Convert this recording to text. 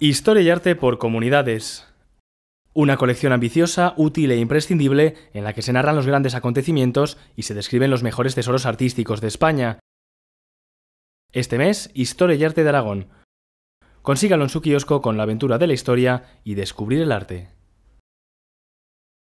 Historia y arte por comunidades. Una colección ambiciosa, útil e imprescindible en la que se narran los grandes acontecimientos y se describen los mejores tesoros artísticos de España. Este mes, Historia y arte de Aragón. Consígalo en su kiosco con la aventura de la historia y descubrir el arte.